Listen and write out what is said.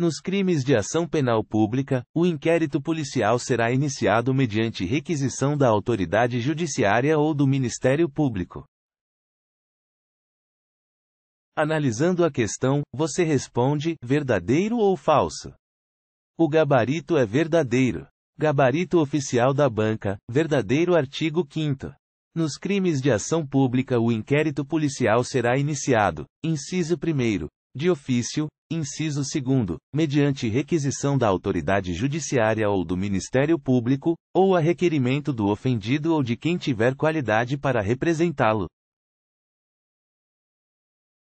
Nos crimes de ação penal pública, o inquérito policial será iniciado mediante requisição da autoridade judiciária ou do Ministério Público. Analisando a questão, você responde: verdadeiro ou falso? O gabarito é verdadeiro. Gabarito oficial da banca, verdadeiro artigo 5. Nos crimes de ação pública, o inquérito policial será iniciado, inciso 1, de ofício, Inciso 2. Mediante requisição da autoridade judiciária ou do Ministério Público, ou a requerimento do ofendido ou de quem tiver qualidade para representá-lo.